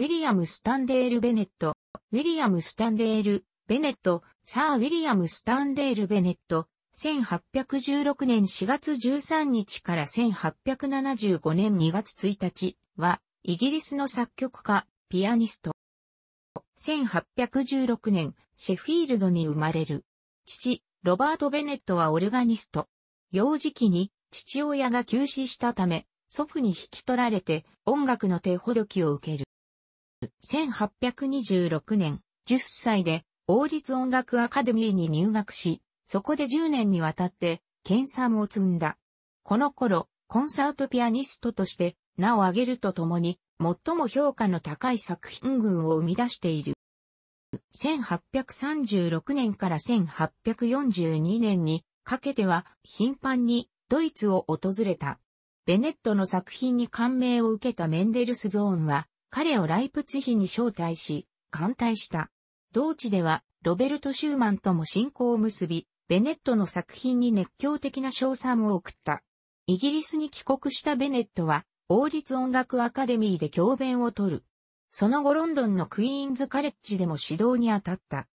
ウィリアム・スタンデール・ベネット、ウィリアム・スタンデール・ベネット、サー・ウィリアム・スタンデール・ベネット、1816年4月13日から1875年2月1日は、イギリスの作曲家、ピアニスト。1816年、シェフィールドに生まれる。父、ロバート・ベネットはオルガニスト。幼児期に父親が急死したため、祖父に引き取られて音楽の手ほどきを受ける。1826年、10歳で王立音楽アカデミーに入学し、そこで10年にわたって研鑽を積んだ。この頃、コンサートピアニストとして名を挙げるとともに、最も評価の高い作品群を生み出している。1836年から1842年にかけては頻繁にドイツを訪れた。ベネットの作品に感銘を受けたメンデルスゾーンは彼をライプツヒに招待し、艦隊した。同地では、ロベルト・シューマンとも親交を結び、ベネットの作品に熱狂的な賞賛を送った。イギリスに帰国したベネットは、王立音楽アカデミーで教鞭を取る。その後ロンドンのクイーンズカレッジでも指導に当たった。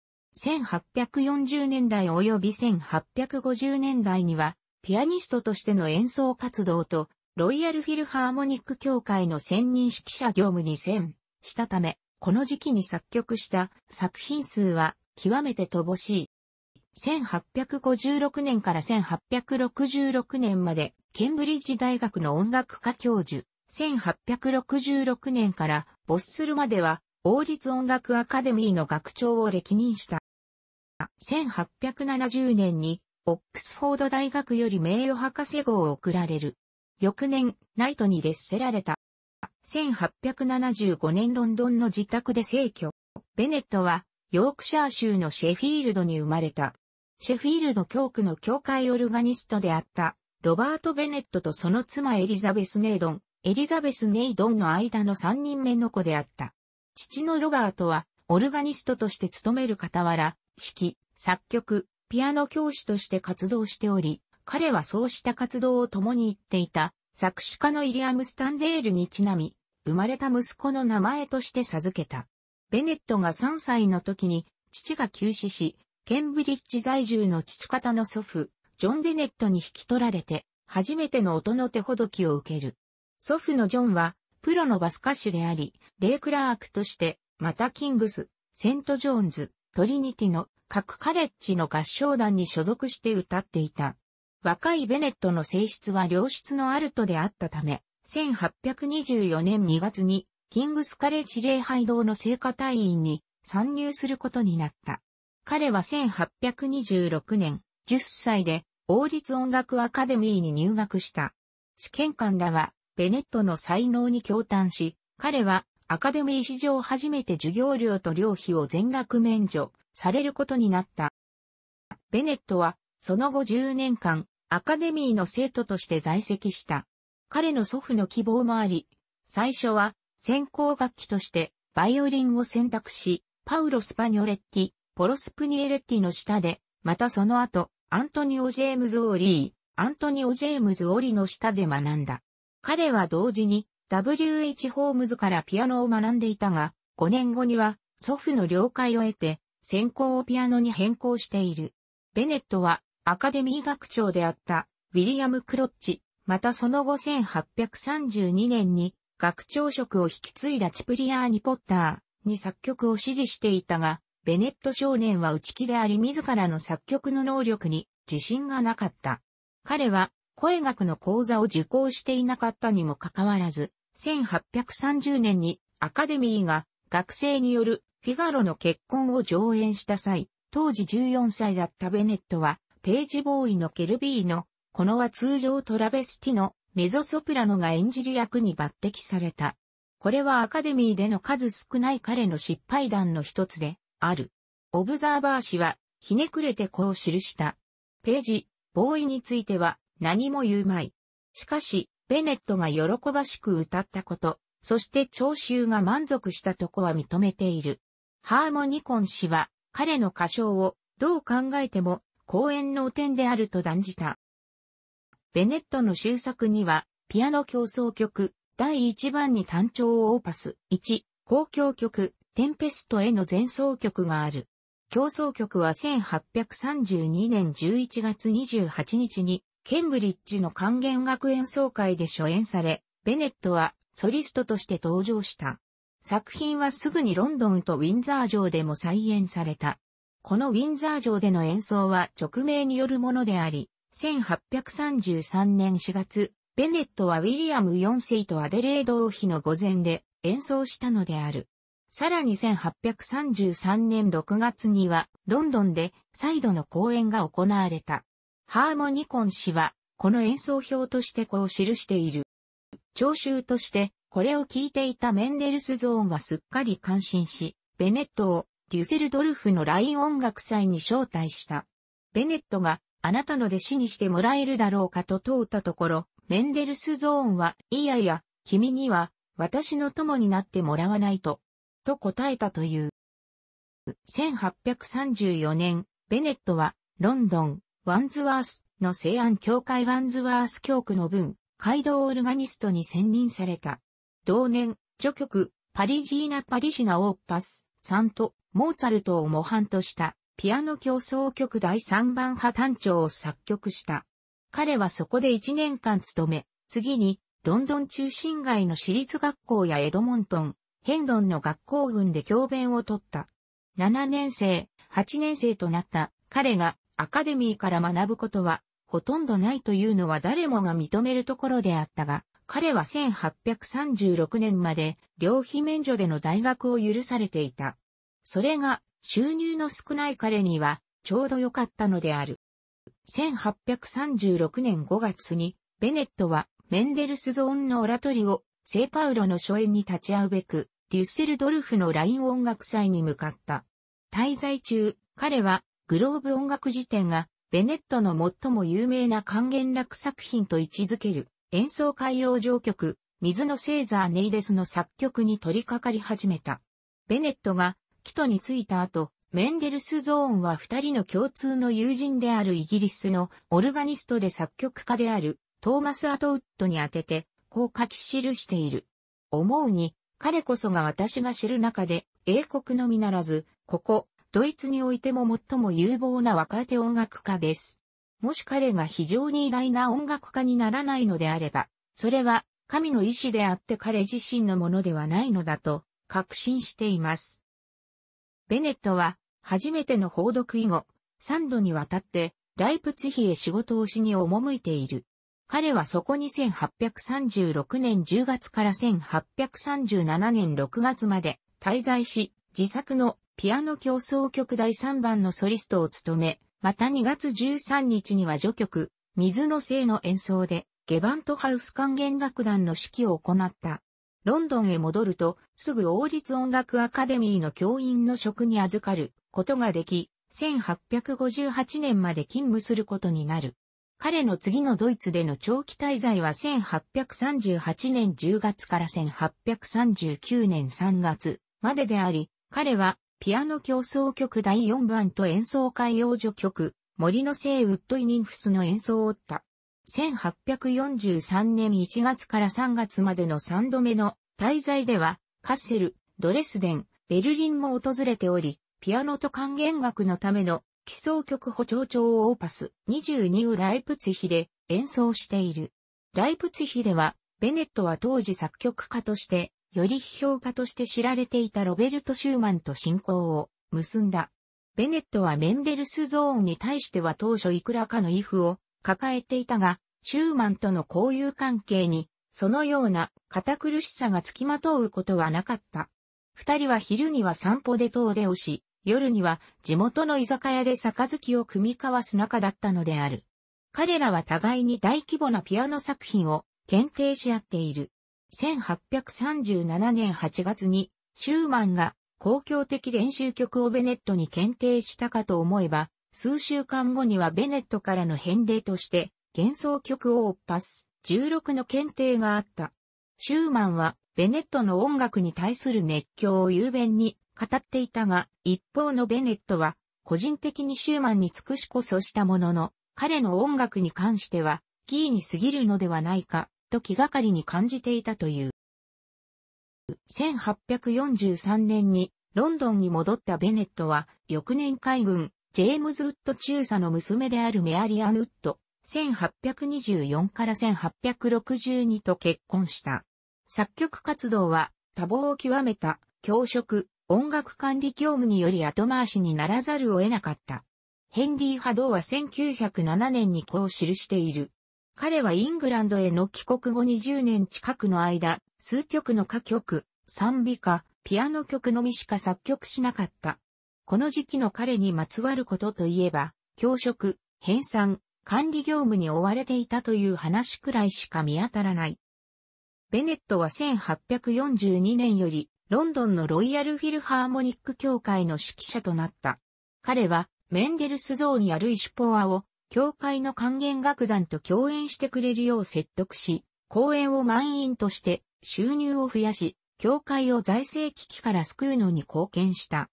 1840年代及び1850年代には、ピアニストとしての演奏活動とロイヤルフィルハーモニック協会の専任指揮者業務に専したため、この時期に作曲した作品数は極めて乏しい。1856年から1866年まで、ケンブリッジ大学の音楽科教授。1866年から没するまでは、王立音楽アカデミーの学長を歴任した。1870年に、オックスフォード大学より名誉博士号を贈られる。翌年、ナイトに列せられた。1875年ロンドンの自宅で逝去。ベネットは、ヨークシャー州のシェフィールドに生まれた。シェフィールド教区の教会オルガニストであった、ロバート・ベネットとその妻エリザベス・ネイドン、エリザベス・ネイドンの間の3人目の子であった。父のロバートは、オルガニストとして勤める傍ら、指揮、作曲、ピアノ教師として活動しており、彼はそうした活動を共に言っていた、作詞家のイリアム・スタンデールにちなみ、生まれた息子の名前として授けた。ベネットが3歳の時に、父が急死し、ケンブリッジ在住の父方の祖父、ジョン・ベネットに引き取られて、初めての音の手ほどきを受ける。祖父のジョンは、プロのバス歌手であり、レイ・クラークとして、またキングス、セント・ジョーンズ、トリニティの各カレッジの合唱団に所属して歌っていた。若いベネットの性質は良質のアルトであったため、1824年2月に、キングスカレッジ礼拝堂の聖歌隊員に参入することになった。彼は1826年、10歳で、王立音楽アカデミーに入学した。試験官らは、ベネットの才能に共嘆し、彼は、アカデミー史上初めて授業料と寮費を全額免除されることになった。ベネットは、その後10年間、アカデミーの生徒として在籍した。彼の祖父の希望もあり、最初は専攻楽器としてバイオリンを選択し、パウロ・スパニョレッティ、ポロスプニエレッティの下で、またその後、アントニオ・ジェームズ・オーリー、アントニオ・ジェームズ・オリの下で学んだ。彼は同時に W.H. ホームズからピアノを学んでいたが、5年後には祖父の了解を得て、専攻をピアノに変更している。ベネットはアカデミー学長であったウィリアム・クロッチ、またその後1832年に学長職を引き継いだチプリアーニ・ポッターに作曲を指示していたが、ベネット少年は内気であり自らの作曲の能力に自信がなかった。彼は声楽の講座を受講していなかったにもかかわらず、1830年にアカデミーが学生によるフィガロの結婚を上演した際、当時14歳だったベネットはページボーイのケルビーノ、このは通常トラベスティのメゾソプラノが演じる役に抜擢された。これはアカデミーでの数少ない彼の失敗談の一つで、ある。オブザーバー氏は、ひねくれてこう記した。ページ、ボーイについては、何も言うまい。しかし、ベネットが喜ばしく歌ったこと、そして聴衆が満足したとこは認めている。ハーモニコン氏は、彼の歌唱を、どう考えても、公演の汚点であると断じた。ベネットの終作には、ピアノ競争曲、第1番に単調オーパス、1、公共曲、テンペストへの前奏曲がある。競争曲は1832年11月28日に、ケンブリッジの管弦楽演奏会で初演され、ベネットはソリストとして登場した。作品はすぐにロンドンとウィンザー城でも再演された。このウィンザー城での演奏は直命によるものであり、1833年4月、ベネットはウィリアム4世とアデレード王妃の御前で演奏したのである。さらに1833年6月にはロンドンで再度の公演が行われた。ハーモニコン氏はこの演奏表としてこう記している。聴衆としてこれを聞いていたメンデルスゾーンはすっかり感心し、ベネットをデュセルドルフのライン音楽祭に招待した。ベネットが、あなたの弟子にしてもらえるだろうかと問うたところ、メンデルスゾーンは、いやいや、君には、私の友になってもらわないと、と答えたという。1834年、ベネットは、ロンドン、ワンズワースの西安教会ワンズワース教区の分、街道オルガニストに選任された。同年、序曲、パリジーナ・パリシナ・オーパス、3と、モーツァルトを模範とした、ピアノ競争曲第3番派単調を作曲した。彼はそこで1年間勤め、次に、ロンドン中心街の私立学校やエドモントン、ヘンドンの学校群で教鞭をとった。7年生、8年生となった彼がアカデミーから学ぶことはほとんどないというのは誰もが認めるところであったが、彼は1836年まで、両費免除での大学を許されていた。それが、収入の少ない彼には、ちょうど良かったのである。1836年5月に、ベネットは、メンデルスゾーンのオラトリオ、セーパウロの初演に立ち会うべく、デュッセルドルフのライン音楽祭に向かった。滞在中、彼は、グローブ音楽辞典が、ベネットの最も有名な還元楽作品と位置づける、演奏海洋上曲、水のセーザー・ネイデスの作曲に取り掛かり始めた。ベネットが、キトに着いた後、メンデルスゾーンは二人の共通の友人であるイギリスのオルガニストで作曲家であるトーマス・アトウッドに宛てて、こう書き記している。思うに、彼こそが私が知る中で、英国のみならず、ここ、ドイツにおいても最も有望な若手音楽家です。もし彼が非常に偉大な音楽家にならないのであれば、それは神の意志であって彼自身のものではないのだと確信しています。ベネットは初めての報読以後、三度にわたってライプツヒへ仕事をしに赴いている。彼はそこに1836年10月から1837年6月まで滞在し、自作のピアノ競争曲第3番のソリストを務め、また2月13日には序曲、水の精の演奏で、ゲバントハウス管弦楽団の指揮を行った。ロンドンへ戻ると、すぐ王立音楽アカデミーの教員の職に預かることができ、1858年まで勤務することになる。彼の次のドイツでの長期滞在は1838年10月から1839年3月までであり、彼はピアノ競争曲第4番と演奏会用女曲、森の聖ウッドイニンフスの演奏を追った。1843年1月から3月までの3度目の滞在では、カッセル、ドレスデン、ベルリンも訪れており、ピアノと管弦楽のための基礎曲補聴調オーパス22をライプツヒで演奏している。ライプツヒでは、ベネットは当時作曲家としてより批評家として知られていたロベルト・シューマンと親交を結んだ。ベネットはメンデルスゾーンに対しては当初いくらかのイフを抱えていたが、シューマンとの交友関係に、そのような堅苦しさが付きまとうことはなかった。二人は昼には散歩で遠出をし、夜には地元の居酒屋で杯を組み交わす仲だったのである。彼らは互いに大規模なピアノ作品を検定し合っている。1837年8月にシューマンが公共的練習曲をベネットに検定したかと思えば、数週間後にはベネットからの返礼として幻想曲をオッパス16の検定があった。シューマンはベネットの音楽に対する熱狂を雄弁に語っていたが、一方のベネットは個人的にシューマンに尽くしこそしたものの、彼の音楽に関しては、キーに過ぎるのではないか、と気がかりに感じていたという。1843年にロンドンに戻ったベネットは、翌年海軍、ジェームズ・ウッド中佐の娘であるメアリアン・ウッド、1824から1862と結婚した。作曲活動は多忙を極めた教職、音楽管理業務により後回しにならざるを得なかった。ヘンリー・ハドーは1907年にこう記している。彼はイングランドへの帰国後20年近くの間、数曲の歌曲、賛美歌、ピアノ曲のみしか作曲しなかった。この時期の彼にまつわることといえば、教職、編纂、管理業務に追われていたという話くらいしか見当たらない。ベネットは1842年より、ロンドンのロイヤルフィルハーモニック協会の指揮者となった。彼は、メンデルスゾーにあるイシュポアを教会の管弦楽団と共演してくれるよう説得し、公演を満員として収入を増やし、教会を財政危機から救うのに貢献した。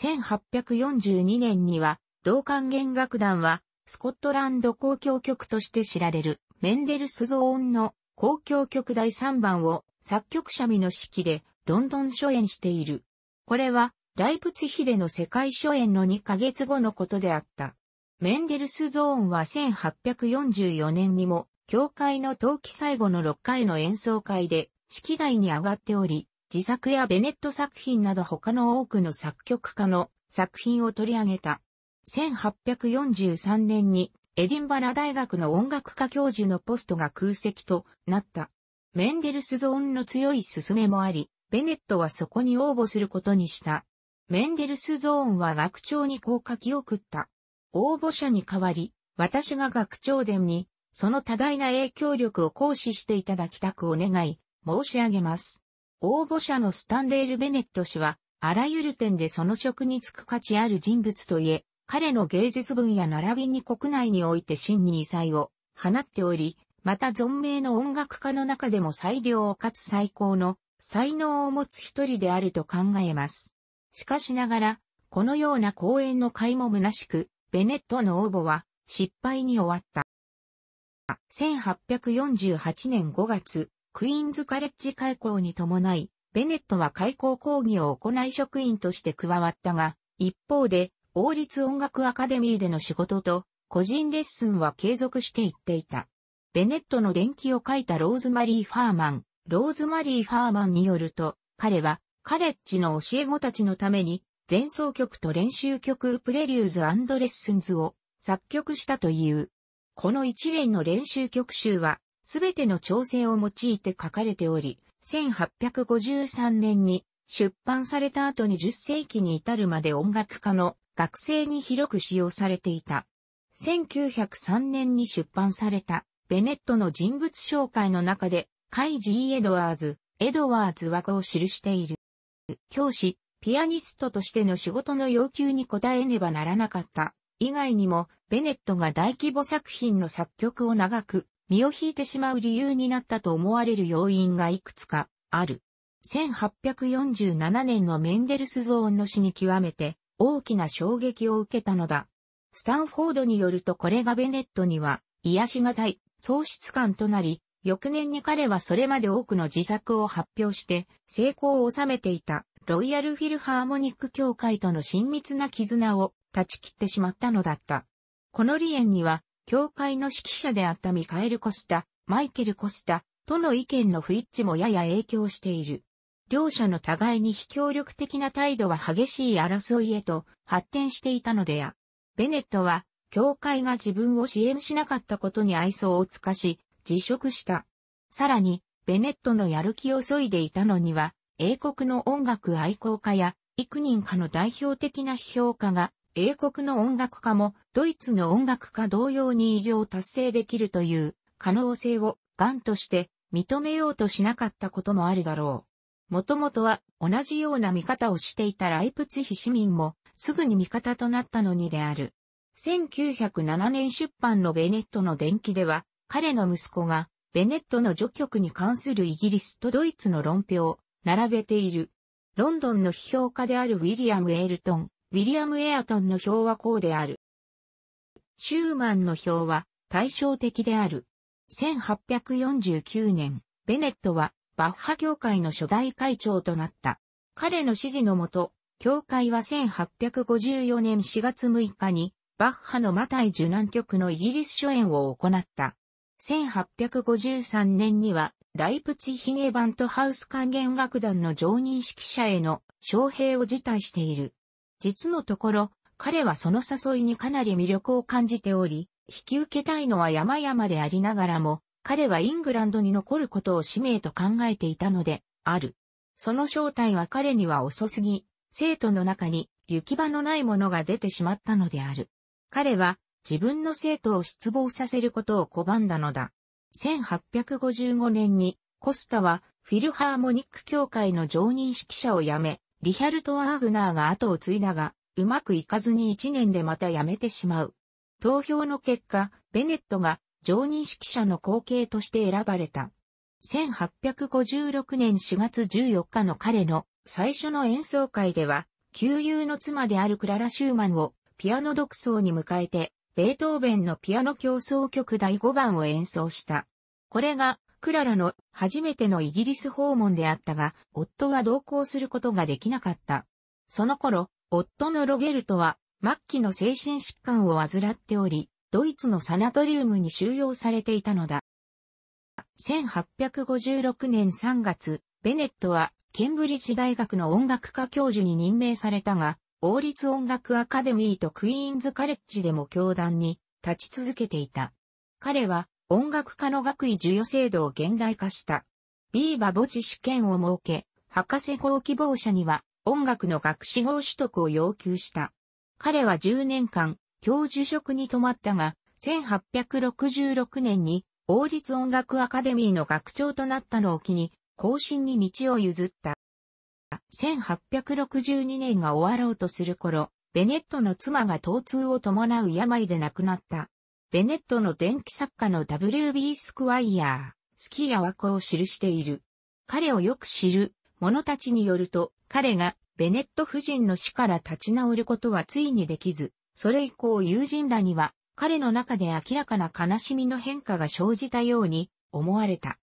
1842年には、同管弦楽団は、スコットランド公共曲として知られる、メンデルスゾーンの公共曲第3番を作曲者美の指揮でロンドン初演している。これは、ライプツヒでの世界初演の2ヶ月後のことであった。メンデルスゾーンは1844年にも、教会の冬季最後の6回の演奏会で、式台に上がっており、自作やベネット作品など他の多くの作曲家の作品を取り上げた。1843年にエディンバラ大学の音楽科教授のポストが空席となった。メンデルスゾーンの強い勧めもあり、ベネットはそこに応募することにした。メンデルスゾーンは学長にこう記を送った。応募者に代わり、私が学長殿に、その多大な影響力を行使していただきたくお願い、申し上げます。応募者のスタンデール・ベネット氏は、あらゆる点でその職に就く価値ある人物といえ、彼の芸術分野並びに国内において真に異彩を放っており、また存命の音楽家の中でも最良をかつ最高の才能を持つ一人であると考えます。しかしながら、このような講演の甲斐も虚しく、ベネットの応募は失敗に終わった。1848年5月、クイーンズカレッジ開校に伴い、ベネットは開校講義を行い職員として加わったが、一方で、王立音楽アカデミーでの仕事と、個人レッスンは継続していっていた。ベネットの伝記を書いたローズマリー・ファーマン、ローズマリー・ファーマンによると、彼は、カレッジの教え子たちのために、前奏曲と練習曲プレリューズレッスンズを作曲したという。この一連の練習曲集は、すべての調整を用いて書かれており、1853年に出版された後に10世紀に至るまで音楽家の学生に広く使用されていた。1903年に出版されたベネットの人物紹介の中で、カイジー・エドワーズ、エドワーズはこう記している。教師、ピアニストとしての仕事の要求に応えねばならなかった。以外にも、ベネットが大規模作品の作曲を長く、身を引いてしまう理由になったと思われる要因がいくつかある。1847年のメンデルスゾーンの死に極めて大きな衝撃を受けたのだ。スタンフォードによるとこれがベネットには癒しがたい喪失感となり、翌年に彼はそれまで多くの自作を発表して成功を収めていたロイヤルフィルハーモニック協会との親密な絆を断ち切ってしまったのだった。この理縁には、協会の指揮者であったミカエル・コスタ、マイケル・コスタ、との意見の不一致もやや影響している。両者の互いに非協力的な態度は激しい争いへと発展していたのでや。ベネットは、教会が自分を支援しなかったことに愛想を尽かし、辞職した。さらに、ベネットのやる気を削いでいたのには、英国の音楽愛好家や幾人かの代表的な批評家が、英国の音楽家もドイツの音楽家同様に異業を達成できるという可能性をンとして認めようとしなかったこともあるだろう。もともとは同じような見方をしていたライプツヒ市民もすぐに味方となったのにである。1907年出版のベネットの伝記では彼の息子がベネットの序曲に関するイギリスとドイツの論評、並べている。ロンドンの批評家であるウィリアム・エルトン、ウィリアム・エアトンの表はこうである。シューマンの表は対照的である。1849年、ベネットはバッハ協会の初代会長となった。彼の指示のもと、協会は1854年4月6日に、バッハのマタイ受難局のイギリス初演を行った。1853年には、ライプチヒゲバントハウス管弦楽団の常任指揮者への招聘を辞退している。実のところ、彼はその誘いにかなり魅力を感じており、引き受けたいのは山々でありながらも、彼はイングランドに残ることを使命と考えていたので、ある。その正体は彼には遅すぎ、生徒の中に行き場のないものが出てしまったのである。彼は自分の生徒を失望させることを拒んだのだ。1855年にコスタはフィルハーモニック協会の常任指揮者を辞め、リヒャルト・アーグナーが後を継いだが、うまくいかずに1年でまた辞めてしまう。投票の結果、ベネットが常任指揮者の後継として選ばれた。1856年4月14日の彼の最初の演奏会では、旧友の妻であるクララ・シューマンをピアノ独奏に迎えてベートーベンのピアノ競争曲第5番を演奏した。これが、クララの初めてのイギリス訪問であったが、夫は同行することができなかった。その頃、夫のロゲルトは、末期の精神疾患を患っており、ドイツのサナトリウムに収容されていたのだ。1856年3月、ベネットは、ケンブリッジ大学の音楽科教授に任命されたが、王立音楽アカデミーとクイーンズカレッジでも教団に立ち続けていた。彼は音楽家の学位授与制度を現代化した。ビーバ墓地試験を設け、博士号希望者には音楽の学士号取得を要求した。彼は10年間、教授職に泊まったが、1866年に王立音楽アカデミーの学長となったのを機に、後進に道を譲った。1862年が終わろうとする頃、ベネットの妻が疼痛を伴う病で亡くなった。ベネットの電気作家の W.B. スクワイヤー、スキヤワコを記している。彼をよく知る者たちによると、彼がベネット夫人の死から立ち直ることはついにできず、それ以降友人らには彼の中で明らかな悲しみの変化が生じたように思われた。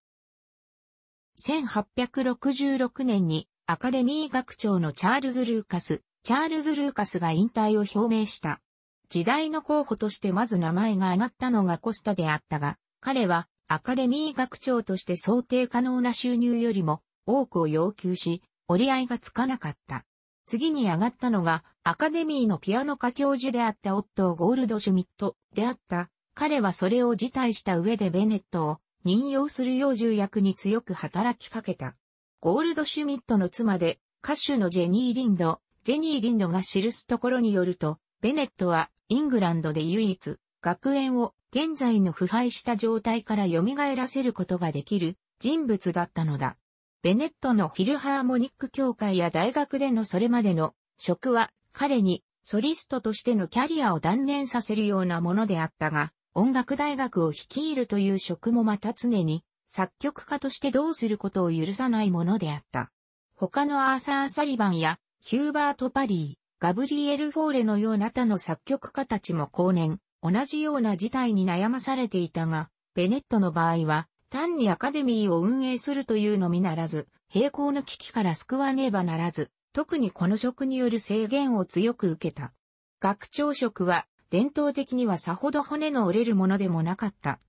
1866年にアカデミー学長のチャールズ・ルーカス、チャールズ・ルーカスが引退を表明した。時代の候補としてまず名前が挙がったのがコスタであったが、彼はアカデミー学長として想定可能な収入よりも多くを要求し、折り合いがつかなかった。次に上がったのがアカデミーのピアノ科教授であったオットー・ゴールド・シュミットであった。彼はそれを辞退した上でベネットを任用する幼獣役に強く働きかけた。ゴールドシュミットの妻で、歌手のジェニー・リンド、ジェニー・リンドが記すところによると、ベネットはイングランドで唯一、学園を現在の腐敗した状態から蘇らせることができる人物だったのだ。ベネットのフィルハーモニック協会や大学でのそれまでの職は彼にソリストとしてのキャリアを断念させるようなものであったが、音楽大学を率いるという職もまた常に作曲家としてどうすることを許さないものであった。他のアーサー・サリバンやヒューバート・パリー、ガブリエル・フォーレのような他の作曲家たちも後年、同じような事態に悩まされていたが、ベネットの場合は、単にアカデミーを運営するというのみならず、平行の危機から救わねばならず、特にこの職による制限を強く受けた。学長職は、伝統的にはさほど骨の折れるものでもなかった。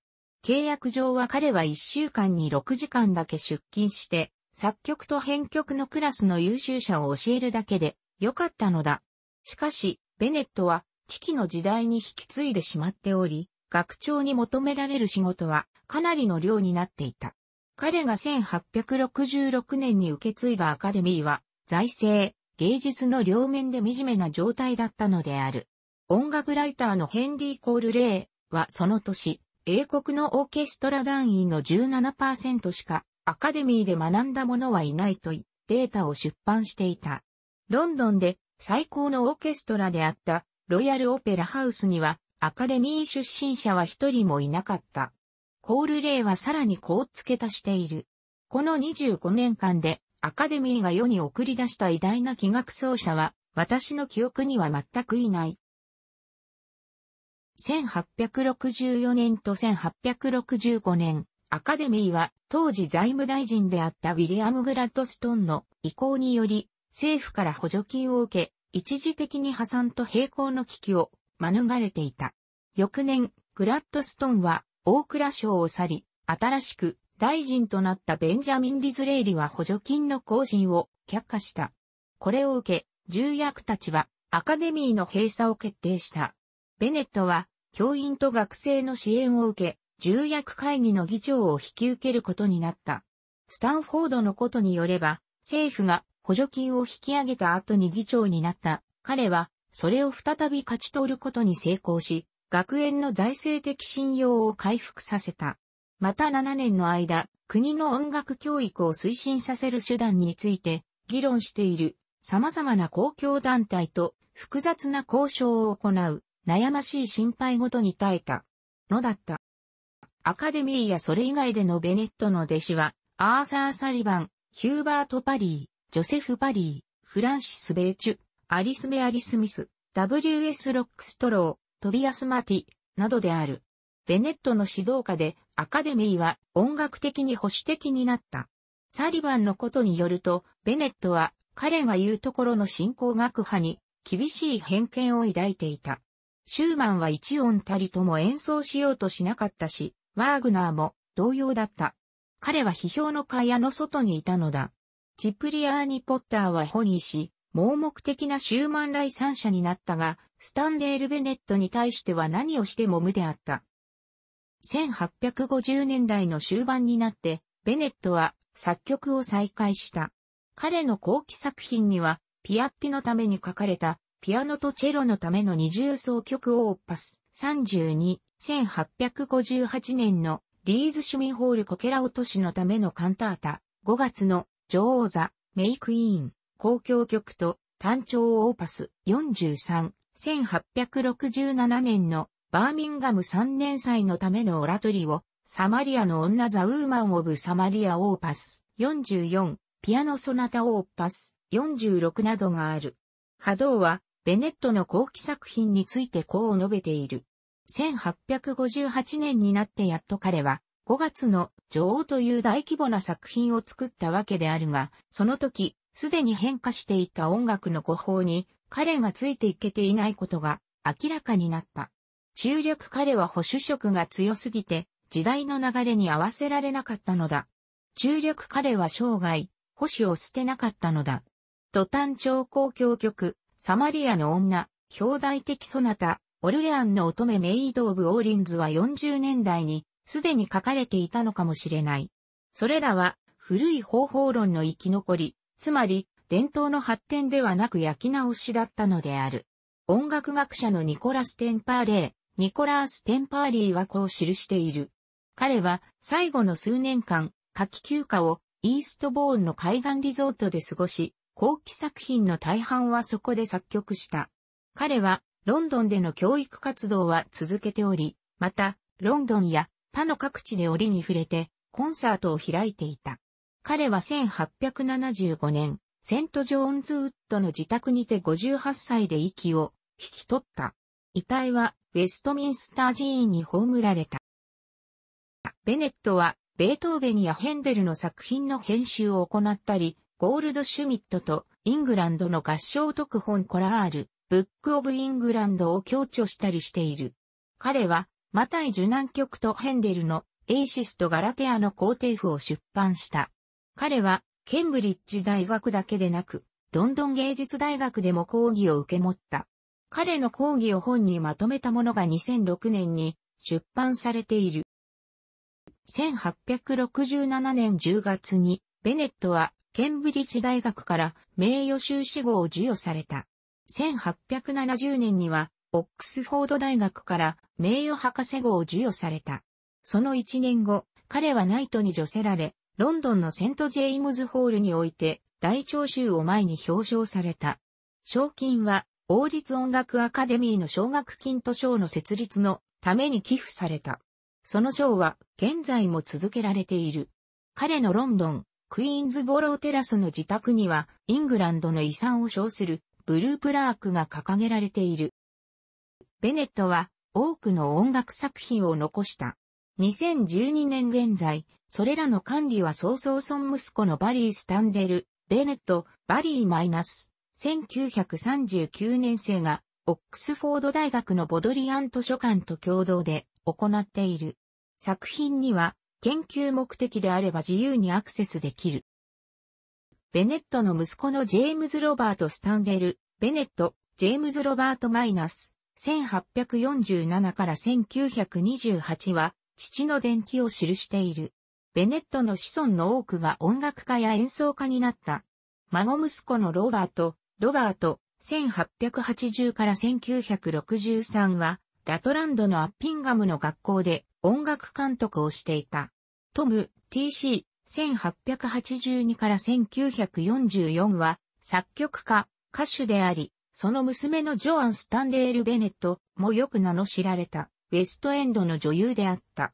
契約上は彼は1週間に6時間だけ出勤して、作曲と編曲のクラスの優秀者を教えるだけで良かったのだ。しかし、ベネットは危機の時代に引き継いでしまっており、学長に求められる仕事はかなりの量になっていた。彼が1866年に受け継いだアカデミーは、財政、芸術の両面で惨めな状態だったのである。音楽ライターのヘンリー・コール・レイはその年、英国のオーケストラ団員の17%しかアカデミーで学んだ者はいないといデータを出版していた。ロンドンで最高のオーケストラであったロイヤルオペラハウスにはアカデミー出身者は一人もいなかった。コールレイはさらにこう付け足している。この25年間でアカデミーが世に送り出した偉大な器楽奏者は私の記憶には全くいない。1864年と1865年、アカデミーは当時財務大臣であったウィリアム・グラッドストンの意向により政府から補助金を受け、一時的に破産と並行の危機を免れていた。翌年、グラッドストンは大蔵省を去り、新しく大臣となったベンジャミン・ディズレイリは補助金の更新を却下した。これを受け、重役たちはアカデミーの閉鎖を決定した。ベネットは教員と学生の支援を受け、重役会議の議長を引き受けることになった。スタンフォードのことによれば、政府が補助金を引き上げた後に議長になった。彼は、それを再び勝ち取ることに成功し、学園の財政的信用を回復させた。また7年の間、国の音楽教育を推進させる手段について、議論している様々な公共団体と複雑な交渉を行う。悩ましい心配ごとに耐えたのだった。アカデミーやそれ以外でのベネットの弟子は、アーサー・サリバン、ヒューバート・パリー、ジョセフ・パリー、フランシス・ベーチュ、アリス・メアリ・スミス、W.S. ロックストロー、トビアス・マティ、などである。ベネットの指導下でアカデミーは音楽的に保守的になった。サリバンのことによると、ベネットは彼が言うところの信仰学派に厳しい偏見を抱いていた。シューマンは一音たりとも演奏しようとしなかったし、ワーグナーも同様だった。彼は批評の会屋の外にいたのだ。チプリアーニ・ポッターはホニーし、盲目的なシューマン来三者になったが、スタンデール・ベネットに対しては何をしても無であった。1850年代の終盤になって、ベネットは作曲を再開した。彼の後期作品には、ピアッティのために書かれたピアノとチェロのための二重奏曲オーパス32、1858年のリーズ・シュミンホール・コケラ落としのためのカンタータ、5月の女王座、メイクイーン、公共曲と単調オーパス43、1867年のバーミンガム3年祭のためのオラトリオ、サマリアの女ザ・ウーマン・オブ・サマリア・オーパス44、ピアノ・ソナタ・オーパス46などがある。波動はベネットの後期作品についてこう述べている。1858年になってやっと彼は、5月の女王という大規模な作品を作ったわけであるが、その時、すでに変化していた音楽の誤報に、彼がついていけていないことが明らかになった。中略彼は保守色が強すぎて、時代の流れに合わせられなかったのだ。中略彼は生涯、保守を捨てなかったのだ。途端超公共曲、サマリアの女、表題的ソナタ、オルレアンの乙女メイド・オブ・オーリンズは40年代にすでに書かれていたのかもしれない。それらは古い方法論の生き残り、つまり伝統の発展ではなく焼き直しだったのである。音楽学者のニコラス・テンパーレー、ニコラース・テンパーリーはこう記している。彼は最後の数年間、夏季休暇をイーストボーンの海岸リゾートで過ごし、後期作品の大半はそこで作曲した。彼は、ロンドンでの教育活動は続けており、また、ロンドンや他の各地で折に触れて、コンサートを開いていた。彼は1875年、セント・ジョーンズ・ウッドの自宅にて58歳で息を引き取った。遺体はウェストミンスター寺院に葬られた。ベネットはベートーベンやヘンデルの作品の編集を行ったり、ゴールドシュミットとイングランドの合唱特本コラール、ブックオブイングランドを強調したりしている。彼は、マタイ受難曲とヘンデルのエイシスとガラテアの皇帝譜を出版した。彼は、ケンブリッジ大学だけでなく、ロンドン芸術大学でも講義を受け持った。彼の講義を本にまとめたものが2006年に出版されている。1867年10月に、ベネットはケンブリッジ大学から名誉修士号を授与された。1870年には、オックスフォード大学から名誉博士号を授与された。その1年後、彼はナイトに除せられ、ロンドンのセント・ジェイムズ・ホールにおいて、大聴衆を前に表彰された。賞金は、王立音楽アカデミーの奨学金と賞の設立のために寄付された。その賞は現在も続けられている。彼のロンドン、クイーンズボローテラスの自宅には、イングランドの遺産を称する、ブループラークが掲げられている。ベネットは、多くの音楽作品を残した。2012年現在、それらの管理は早々孫息子のバリー・スタンデル、ベネット、バリー・マイナス、1939年生が、オックスフォード大学のボドリアン図書館と共同で行っている。作品には、研究目的であれば自由にアクセスできる。ベネットの息子のジェームズ・ロバート・スタンデル、ベネット、ジェームズ・ロバート・マイナス、1847から1928は、父の伝記を記している。ベネットの子孫の多くが音楽家や演奏家になった。孫息子のロバート、ロバート、1880から1963は、ラトランドのアッピンガムの学校で音楽監督をしていた。トム、TC、1882から1944は、作曲家、歌手であり、その娘のジョアン・スタンデール・ベネットもよく名の知られた、ウェストエンドの女優であった。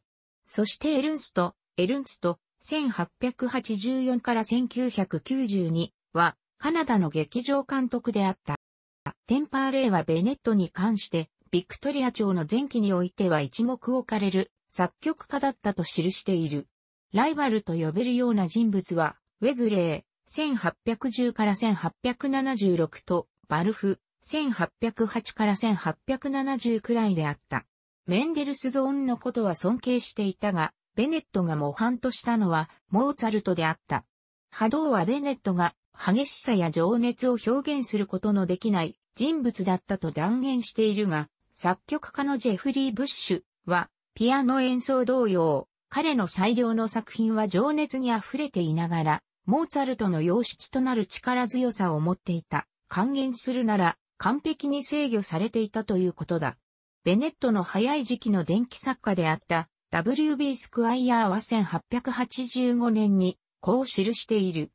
そしてエルンスト、エルンスト、1884から1992は、カナダの劇場監督であった。テンパーレイはベネットに関して、ビクトリア朝の前期においては一目置かれる作曲家だったと記している。ライバルと呼べるような人物は、ウェズレー、1810から1876と、バルフ、1808から1870くらいであった。メンデルスゾーンのことは尊敬していたが、ベネットが模範としたのは、モーツァルトであった。波動はベネットが、激しさや情熱を表現することのできない人物だったと断言しているが、作曲家のジェフリー・ブッシュは、ピアノ演奏同様、彼の最良の作品は情熱に溢れていながら、モーツァルトの様式となる力強さを持っていた。還元するなら、完璧に制御されていたということだ。ベネットの早い時期の電気作家であった W.B. スクワイヤーは1885年にこう記している。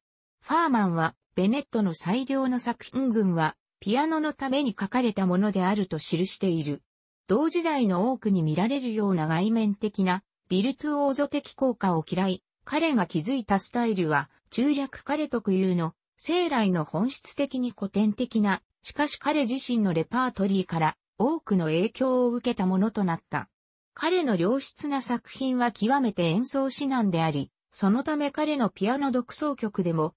ファーマンはベネットの最良の作品群はピアノのために書かれたものであると記している。同時代の多くに見られるような外面的なビルトゥオーゾ的効果を嫌い、彼が築いたスタイルは、中略彼特有の、生来の本質的に古典的な、しかし彼自身のレパートリーから多くの影響を受けたものとなった。彼の良質な作品は極めて演奏指南であり、そのため彼のピアノ独奏曲でも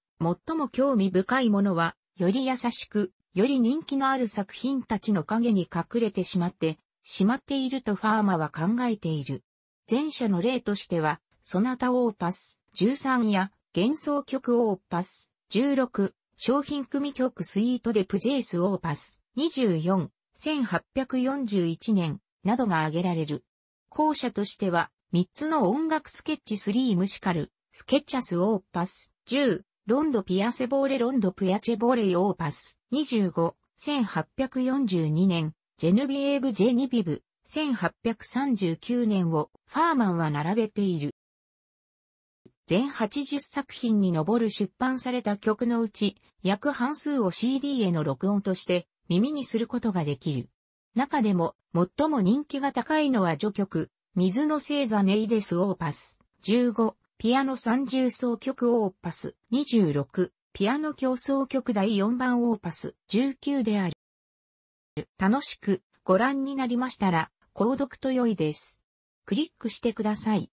最も興味深いものは、より優しく、より人気のある作品たちの影に隠れてしまって、しまっているとファーマは考えている。前者の例としては、ソナタオーパス13や幻想曲オーパス16、商品組曲スイートでプジェイスオーパス24、1841年などが挙げられる。後者としては、3つの音楽スケッチ3ムシカル、スケッチャスオーパス10、ロンドピアセボーレロンドプヤチェボーレオーパス25、1842年、ジェヌビエーブ・ジェニビブ、1839年をファーマンは並べている。全80作品に上る出版された曲のうち、約半数を CD への録音として耳にすることができる。中でも、最も人気が高いのは序曲、水の星座ネイデスオーパス、15、ピアノ30奏曲オーパス、26、ピアノ競争曲第4番オーパス、19である。楽しくご覧になりましたら、購読と良いです。クリックしてください。